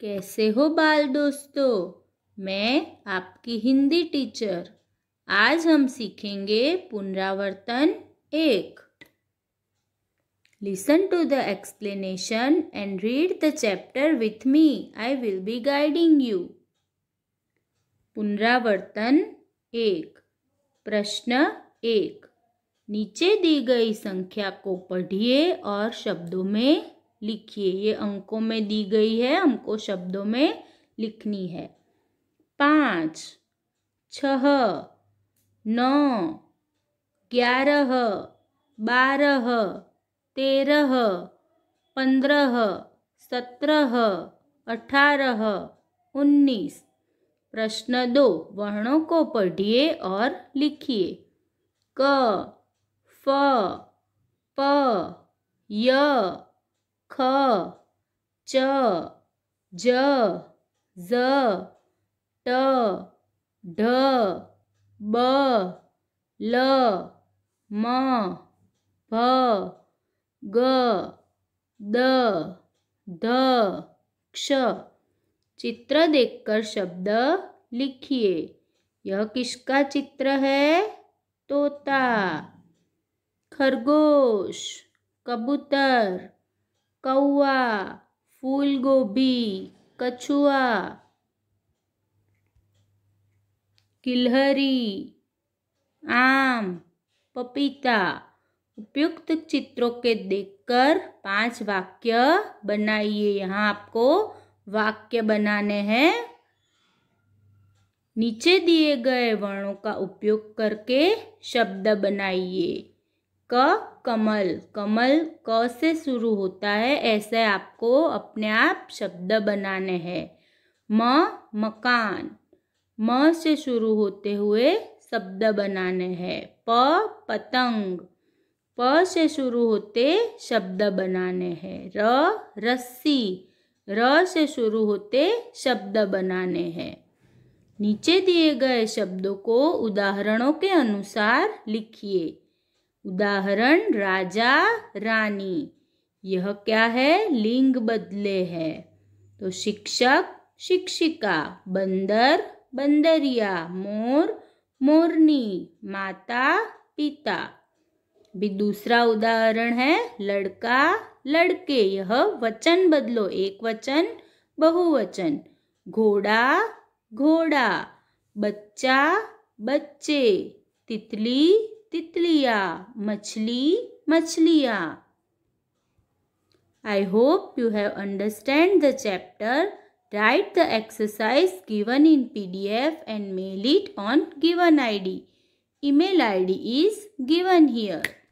कैसे हो बाल दोस्तों मैं आपकी हिंदी टीचर आज हम सीखेंगे पुनरावर्तन एक listen to the explanation and read the chapter with me I will be guiding you पुनरावर्तन एक प्रश्न एक नीचे दी गई संख्या को पढ़िए और शब्दों में लिखिए ये अंकों में दी गई है हमको शब्दों में लिखनी है पाँच छह नौ ग्यारह बारह तेरह पंद्रह सत्रह अठारह उन्नीस प्रश्न दो वर्णों को पढ़िए और लिखिए क फ प य ख च ज ज ट ढ ब ल म भ ग द ध क्ष चित्र देखकर शब्द लिखिए यह किसका चित्र है तोता खरगोश कबूतर कौआ फूल गोभी कछुआ किलहरी आम पपीता उपयुक्त चित्रों के देखकर पांच वाक्य बनाइए यहाँ आपको वाक्य बनाने हैं नीचे दिए गए वर्णों का उपयोग करके शब्द बनाइए क कमल कमल क से शुरू होता है ऐसे आपको अपने आप शब्द बनाने हैं म मकान म से शुरू होते हुए शब्द बनाने हैं प पतंग प से शुरू होते शब्द बनाने हैं र रस्सी र से शुरू होते शब्द बनाने हैं नीचे दिए गए शब्दों को उदाहरणों के अनुसार लिखिए उदाहरण राजा रानी यह क्या है लिंग बदले है तो शिक्षक शिक्षिका बंदर बंदरिया मोर मोरनी माता पिता भी दूसरा उदाहरण है लड़का लड़के यह वचन बदलो एक वचन बहुवचन घोड़ा घोड़ा बच्चा बच्चे तितली titliya, machli, machliya. I hope you have understood the chapter. Write the exercise given in PDF and mail it on given ID. Email ID is given here.